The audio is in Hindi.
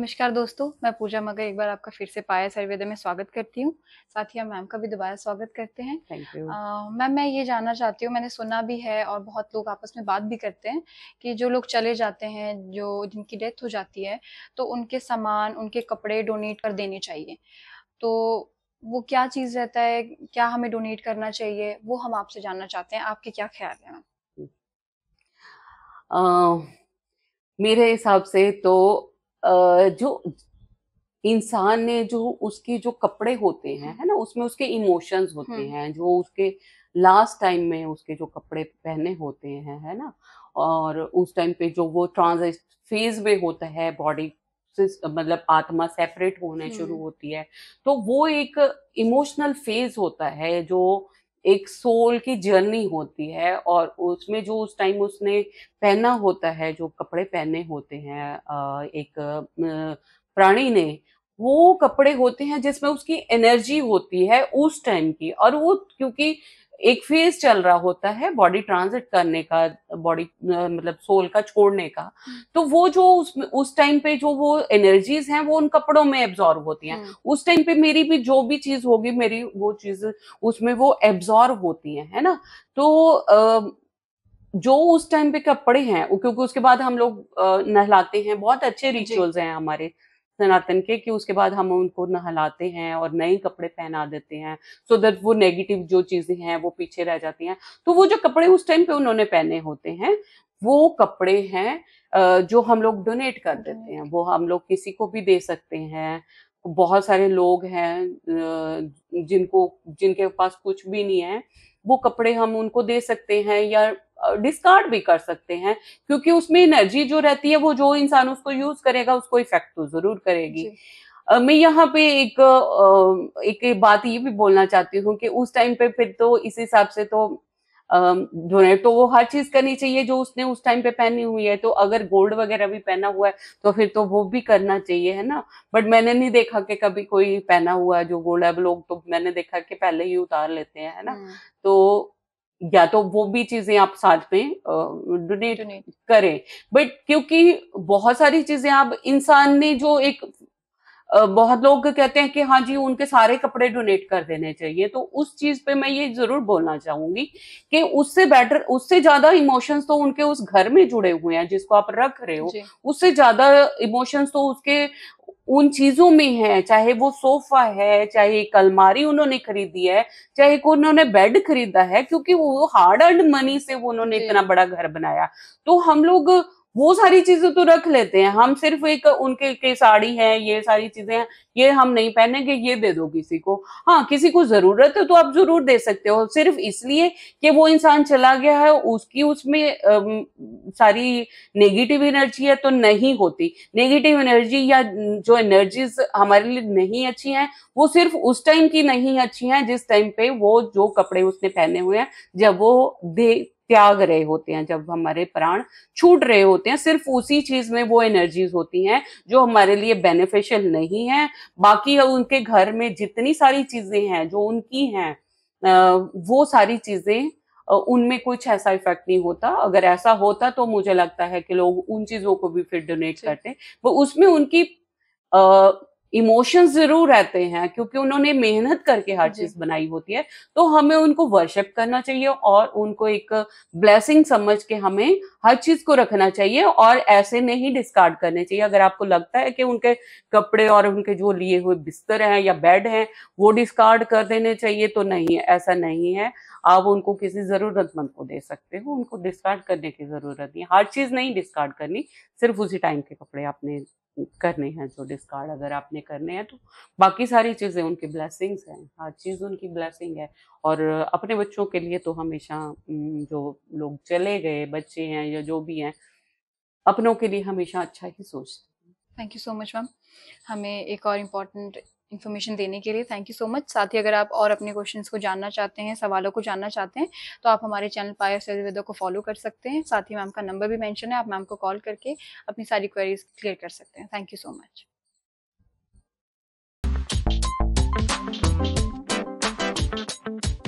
नमस्कार दोस्तों मैं पूजा मगर एक बार आपका फिर से पाया सर्वेदय में स्वागत करती हूँ साथ ही हम मैम का भी दोबारा स्वागत करते हैं मैम मैं ये जानना चाहती हूँ मैंने सुना भी है और बहुत लोग आपस में बात भी करते हैं कि जो लोग चले जाते हैं जो जिनकी डेथ हो जाती है तो उनके सामान उनके कपड़े डोनेट कर देने चाहिए तो वो क्या चीज़ रहता है क्या हमें डोनेट करना चाहिए वो हम आपसे जानना चाहते हैं आपके क्या ख्याल है मेरे हिसाब से तो जो इंसान ने जो उसके जो कपड़े होते हैं है ना उसमें उसके इमोशंस होते हम्म। हैं जो उसके लास्ट टाइम में उसके जो कपड़े पहने होते हैं है ना और उस टाइम पे जो वो ट्रांजिट फेज में होता है बॉडी मतलब आत्मा सेपरेट होने शुरू हम्म। होती है तो वो एक इमोशनल फेज होता है जो एक सोल की जर्नी होती है और उसमें जो उस टाइम उसने पहना होता है जो कपड़े पहने होते हैं एक प्राणी ने वो कपड़े होते हैं जिसमें उसकी एनर्जी होती है उस टाइम की और वो क्योंकि एक फेज चल रहा होता है बॉडी ट्रांजिट करने का बॉडी मतलब सोल का छोड़ने का हम्म। तो वो जो उस उस टाइम पे जो वो एनर्जीज हैं वो उन कपड़ों में एब्जॉर्व होती हैं हम्म। उस टाइम पे मेरी भी जो भी चीज होगी मेरी वो चीज उसमें वो एब्जॉर्व होती हैं है ना तो आ, जो उस टाइम पे कपड़े हैं क्योंकि उसके बाद हम लोग नहलाते हैं बहुत अच्छे रिचुअल्स हैं हमारे सनातन के कि उसके बाद हम उनको नहलाते हैं और नए कपड़े पहना देते हैं सो so दैट वो नेगेटिव जो चीज़ें हैं वो पीछे रह जाती हैं तो वो जो कपड़े उस टाइम पे उन्होंने पहने होते हैं वो कपड़े हैं जो हम लोग डोनेट कर देते हैं वो हम लोग किसी को भी दे सकते हैं बहुत सारे लोग हैं जिनको जिनके पास कुछ भी नहीं है वो कपड़े हम उनको दे सकते हैं या डिस्कार्ड भी कर सकते हैं क्योंकि उसमें एनर्जी जो रहती है वो जो इंसान उसको यूज करेगा उसको इफेक्ट तो जरूर करेगी मैं यहाँ पे एक एक बात ये भी बोलना चाहती हूँ कि उस टाइम पे फिर तो इस हिसाब से तो डोनेट तो वो हर चीज करनी चाहिए जो उसने उस टाइम पे पहनी हुई है तो अगर गोल्ड वगैरह भी पहना हुआ है तो फिर तो वो भी करना चाहिए है ना बट मैंने नहीं देखा कि कभी कोई पहना हुआ जो गोल्ड है लोग तो मैंने देखा कि पहले ही उतार लेते हैं है ना हम्म। तो या तो वो भी चीजें आप साथ में डोनेट करें बट क्योंकि बहुत सारी चीजें आप इंसान ने जो एक बहुत लोग कहते हैं कि हाँ जी उनके सारे कपड़े डोनेट कर देने चाहिए तो उस चीज पे मैं ये जरूर बोलना चाहूंगी कि उससे बेटर उससे ज्यादा इमोशंस तो उनके उस घर में जुड़े हुए हैं जिसको आप रख रहे हो उससे ज्यादा इमोशंस तो उसके उन चीजों में है चाहे वो सोफा है चाहे एक अलमारी उन्होंने खरीदी है चाहे को उन्होंने बेड खरीदा है क्योंकि वो हार्ड एंड मनी से वो उन्होंने इतना बड़ा घर बनाया तो हम लोग वो सारी चीजें तो रख लेते हैं हम सिर्फ एक उनके के साड़ी है ये सारी चीजें हैं ये हम नहीं पहनेंगे ये दे दो किसी को हाँ किसी को जरूरत है तो आप जरूर दे सकते हो सिर्फ इसलिए कि वो इंसान चला गया है उसकी उसमें अम, सारी नेगेटिव एनर्जी है तो नहीं होती नेगेटिव एनर्जी या जो एनर्जीज हमारे लिए नहीं अच्छी हैं वो सिर्फ उस टाइम की नहीं अच्छी हैं जिस टाइम पे वो जो कपड़े उसने पहने हुए हैं जब वो दे त्याग रहे होते हैं जब हमारे प्राण छूट रहे होते हैं सिर्फ उसी चीज में वो एनर्जीज होती हैं जो हमारे लिए बेनिफिशियल नहीं है बाकी उनके घर में जितनी सारी चीजें हैं जो उनकी हैं वो सारी चीजें उनमें कुछ ऐसा इफेक्ट नहीं होता अगर ऐसा होता तो मुझे लगता है कि लोग उन चीजों को भी फिर डोनेट करते वो उसमें उनकी इमोशंस जरूर रहते हैं क्योंकि उन्होंने मेहनत करके हर चीज बनाई होती है तो हमें उनको वर्शिप करना चाहिए और उनको एक ब्लेसिंग समझ के हमें हर चीज को रखना चाहिए और ऐसे नहीं डिस्कार्ड करने चाहिए अगर आपको लगता है कि उनके कपड़े और उनके जो लिए हुए बिस्तर हैं या बेड हैं वो डिस्कार्ड कर देने चाहिए तो नहीं ऐसा नहीं है आप उनको किसी जरूरतमंद को दे सकते हो उनको डिस्कार्ड करने की जरूरत नहीं हर चीज नहीं डिस्कार्ड करनी सिर्फ उसी टाइम के कपड़े आपने करने हैं जो डिस्कार्ड अगर आपने करने हैं तो बाकी सारी चीज़ें उनकी ब्लेसिंग्स हैं हर हाँ, चीज़ उनकी ब्लेसिंग है और अपने बच्चों के लिए तो हमेशा जो लोग चले गए बच्चे हैं या जो भी हैं अपनों के लिए हमेशा अच्छा ही सोचते हैं thank you so much ma'am हमें एक और इम्पॉर्टेंट इन्फॉर्मेशन देने के लिए थैंक यू सो मच साथ ही अगर आप और अपने क्वेश्चंस को जानना चाहते हैं सवालों को जानना चाहते हैं तो आप हमारे चैनल पायर सेल्वेदा को फॉलो कर सकते हैं साथ ही मैम का नंबर भी मैंशन है आप मैम को कॉल करके अपनी सारी क्वेरीज क्लियर कर सकते हैं थैंक यू सो मच